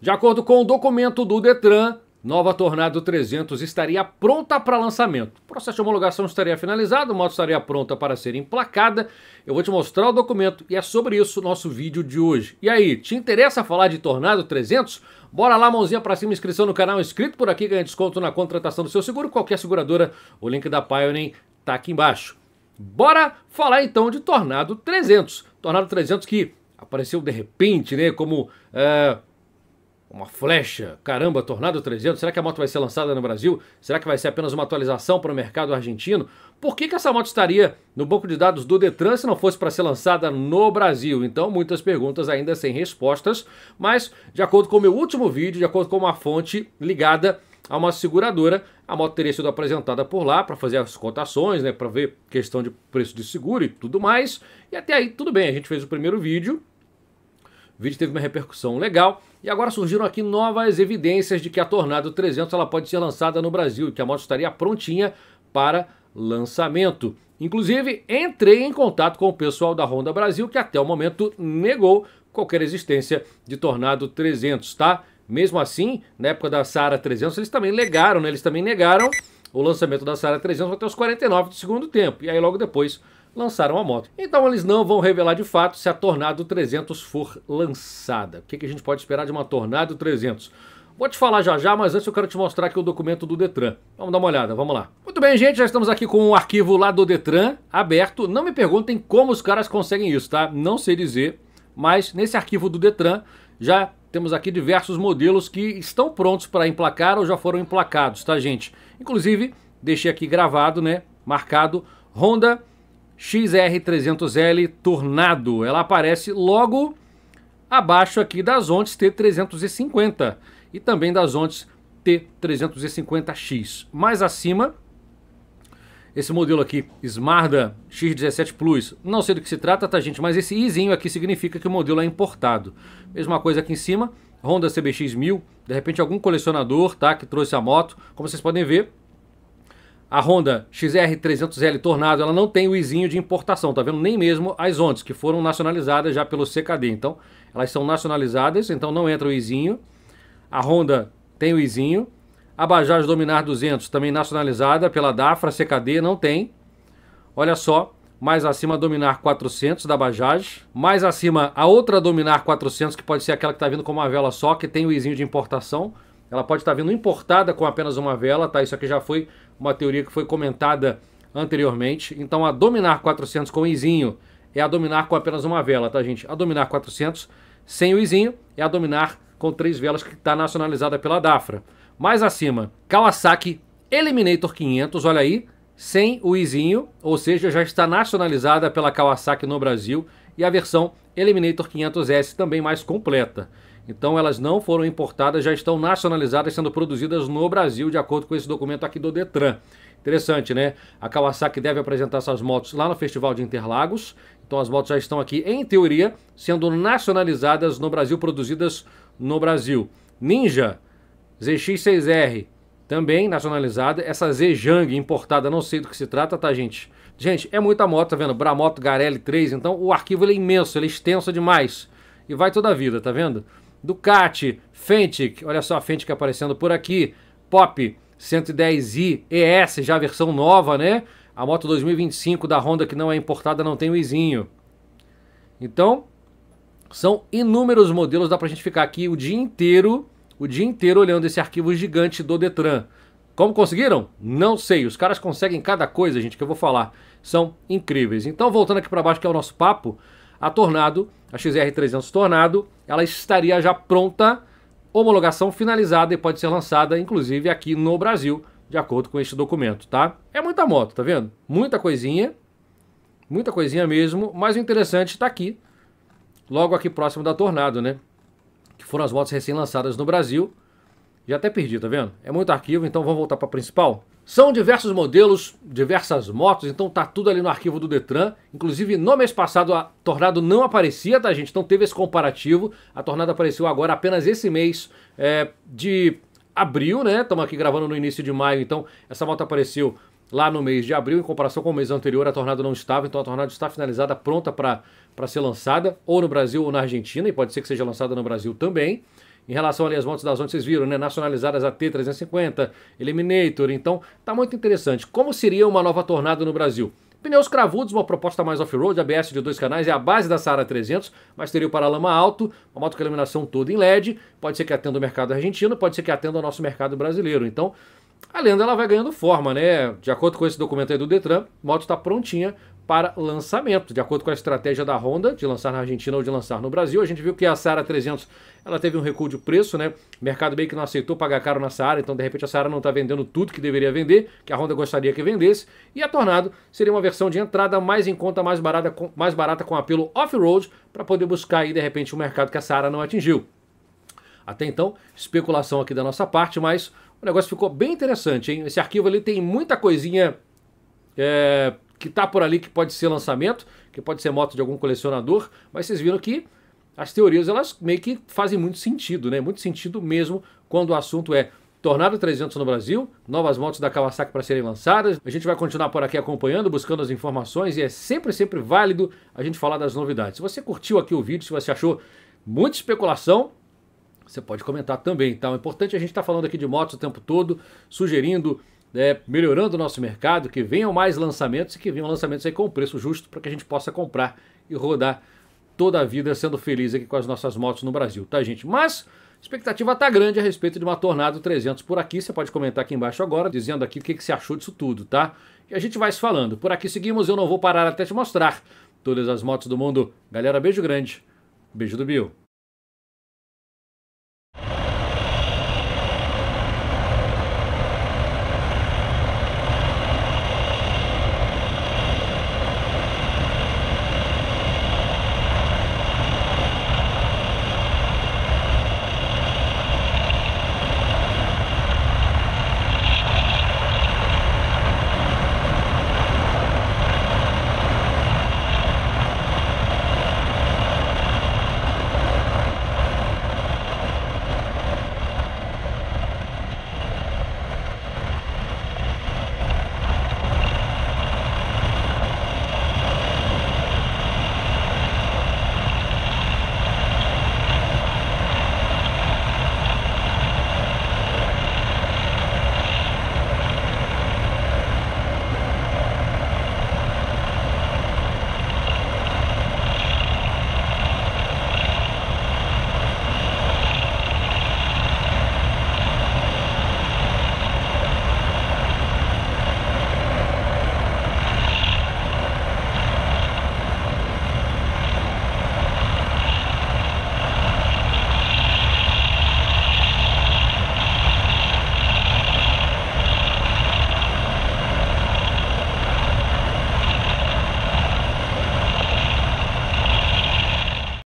De acordo com o documento do Detran, nova Tornado 300 estaria pronta para lançamento. O processo de homologação estaria finalizado, a moto estaria pronta para ser emplacada. Eu vou te mostrar o documento e é sobre isso nosso vídeo de hoje. E aí, te interessa falar de Tornado 300? Bora lá, mãozinha para cima, inscrição no canal, inscrito por aqui, ganha desconto na contratação do seu seguro, qualquer seguradora. O link da Pioneer tá aqui embaixo. Bora falar então de Tornado 300. Tornado 300 que apareceu de repente, né, como... É uma flecha. Caramba, Tornado 300, será que a moto vai ser lançada no Brasil? Será que vai ser apenas uma atualização para o mercado argentino? Por que, que essa moto estaria no banco de dados do Detran se não fosse para ser lançada no Brasil? Então, muitas perguntas ainda sem respostas, mas de acordo com o meu último vídeo, de acordo com uma fonte ligada a uma seguradora, a moto teria sido apresentada por lá para fazer as cotações, né, para ver questão de preço de seguro e tudo mais. E até aí tudo bem, a gente fez o primeiro vídeo. O vídeo teve uma repercussão legal, e agora surgiram aqui novas evidências de que a Tornado 300 ela pode ser lançada no Brasil e que a moto estaria prontinha para lançamento. Inclusive, entrei em contato com o pessoal da Honda Brasil, que até o momento negou qualquer existência de Tornado 300, tá? Mesmo assim, na época da Sara 300, eles também negaram, né? Eles também negaram o lançamento da Sara 300 até os 49 do segundo tempo. E aí logo depois lançaram a moto. Então eles não vão revelar de fato se a Tornado 300 for lançada. O que, a gente pode esperar de uma Tornado 300? Vou te falar já já, mas antes eu quero te mostrar aqui o documento do Detran. Vamos dar uma olhada, vamos lá. Muito bem, gente, já estamos aqui com o um arquivo lá do Detran aberto. Não me perguntem como os caras conseguem isso, tá? Não sei dizer, mas nesse arquivo do Detran já temos aqui diversos modelos que estão prontos para emplacar ou já foram emplacados, tá, gente? Inclusive, deixei aqui gravado, né, marcado Honda XR300L Tornado. Ela aparece logo abaixo aqui das Ontes T350 e também das Ontes T350X. Mais acima, esse modelo aqui, Smarda X17 Plus, não sei do que se trata, tá gente? Mas esse izinho aqui significa que o modelo é importado. Mesma coisa aqui em cima, Honda CBX 1000, de repente algum colecionador, tá? Que trouxe a moto, como vocês podem ver, a Honda XR300L Tornado, ela não tem o izinho de importação, tá vendo? Nem mesmo as ondas, que foram nacionalizadas já pelo CKD. Então, elas são nacionalizadas, então não entra o izinho. A Honda tem o izinho. A Bajaj Dominar 200, também nacionalizada pela DAFRA, CKD, não tem. Olha só, mais acima Dominar 400 da Bajaj. Mais acima, a outra Dominar 400, que pode ser aquela que está vindo com uma vela só, que tem o izinho de importação. Ela pode estar vindo importada com apenas uma vela, tá? Isso aqui já foi uma teoria que foi comentada anteriormente. Então a dominar 400 com o izinho é a dominar com apenas uma vela, tá gente? A dominar 400 sem o izinho é a dominar com três velas que está nacionalizada pela Dafra. Mais acima, Kawasaki Eliminator 500, olha aí, sem o izinho, ou seja, já está nacionalizada pela Kawasaki no Brasil e a versão Eliminator 500S também mais completa. Então elas não foram importadas, já estão nacionalizadas, sendo produzidas no Brasil, de acordo com esse documento aqui do Detran. Interessante, né? A Kawasaki deve apresentar essas motos lá no Festival de Interlagos. Então as motos já estão aqui, em teoria, sendo nacionalizadas no Brasil, produzidas no Brasil. Ninja ZX6R, também nacionalizada. Essa Zhejang importada, não sei do que se trata, tá, gente? Gente, é muita moto, tá vendo? Bramoto Garelli 3, então o arquivo é imenso, ele é extenso demais. E vai toda a vida, tá vendo? Ducati, Fentic, olha só a Fentic aparecendo por aqui, Pop 110i ES, já a versão nova, né? A moto 2025 da Honda que não é importada não tem o izinho. Então, são inúmeros modelos, dá pra gente ficar aqui o dia inteiro, o dia inteiro olhando esse arquivo gigante do Detran. Como conseguiram? Não sei. Os caras conseguem cada coisa, gente, que eu vou falar. São incríveis. Então, voltando aqui para baixo, que é o nosso papo, a Tornado, a XR300 Tornado, ela estaria já pronta, homologação finalizada e pode ser lançada, inclusive, aqui no Brasil, de acordo com este documento, tá? É muita moto, tá vendo? Muita coisinha, muita coisinha mesmo, mas o interessante está aqui, logo aqui próximo da Tornado, né? Que foram as motos recém-lançadas no Brasil, já até perdi, tá vendo? É muito arquivo, então vamos voltar para principal. São diversos modelos, diversas motos, então tá tudo ali no arquivo do Detran. Inclusive, no mês passado a Tornado não aparecia, tá gente? Então teve esse comparativo. A Tornado apareceu agora apenas esse mês é, de abril, né? Estamos aqui gravando no início de maio, então essa moto apareceu lá no mês de abril, em comparação com o mês anterior, a Tornado não estava, então a Tornado está finalizada, pronta para ser lançada, ou no Brasil ou na Argentina, e pode ser que seja lançada no Brasil também. Em relação ali às motos das ondas, vocês viram, né? Nacionalizadas a T350, Eliminator. Então, tá muito interessante. Como seria uma nova tornada no Brasil? Pneus cravudos, uma proposta mais off-road, ABS de dois canais, é a base da Saara 300, mas teria o paralama alto, uma moto com iluminação toda em LED, pode ser que atenda o mercado argentino, pode ser que atenda o nosso mercado brasileiro. Então, a lenda ela vai ganhando forma, né? De acordo com esse documento aí do Detran, a moto está prontinha para lançamento. De acordo com a estratégia da Honda de lançar na Argentina ou de lançar no Brasil, a gente viu que a Saara 300 ela teve um recuo de preço, né? O mercado meio que não aceitou pagar caro na Saara, então de repente a Saara não está vendendo tudo que deveria vender, que a Honda gostaria que vendesse. E a Tornado seria uma versão de entrada mais em conta, mais barata, com, mais barata com apelo off-road, para poder buscar aí de repente o um mercado que a Saara não atingiu. Até então, especulação aqui da nossa parte, mas o negócio ficou bem interessante, hein? Esse arquivo ali tem muita coisinha é, que está por ali que pode ser lançamento, que pode ser moto de algum colecionador, mas vocês viram que as teorias elas meio que fazem muito sentido, né? Muito sentido mesmo quando o assunto é Tornado 300 no Brasil, novas motos da Kawasaki para serem lançadas. A gente vai continuar por aqui acompanhando, buscando as informações e é sempre, sempre válido a gente falar das novidades. Se você curtiu aqui o vídeo, se você achou muita especulação, você pode comentar também, tá? O importante é a gente estar tá falando aqui de motos o tempo todo, sugerindo é, melhorando o nosso mercado, que venham mais lançamentos e que venham lançamentos aí com preço justo para que a gente possa comprar e rodar toda a vida sendo feliz aqui com as nossas motos no Brasil, tá gente? Mas a expectativa tá grande a respeito de uma Tornado 300 por aqui, você pode comentar aqui embaixo agora, dizendo aqui o que, que você achou disso tudo, tá? E a gente vai se falando. Por aqui seguimos, eu não vou parar até te mostrar todas as motos do mundo. Galera, beijo grande, beijo do Bill.